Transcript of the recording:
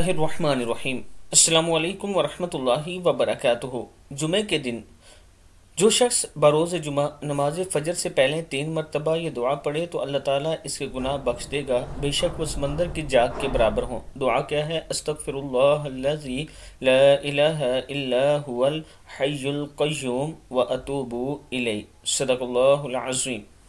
اللہ الرحمن الرحیم السلام علیکم ورحمۃ اللہ وبرکاتہ جمعہ کے دن جو شخص بروز جمعہ نماز فجر سے پہلے تین مرتبہ یہ دعا پڑھے تو اللہ تعالیٰ اس کے گناہ بخش دے گا بے شک وہ سمندر کی جاگ کے برابر ہوں دعا کیا ہے استغفر اللہ الذی لا الہ الا هو الحی القیوم و اطوب صدق اللہ العظیم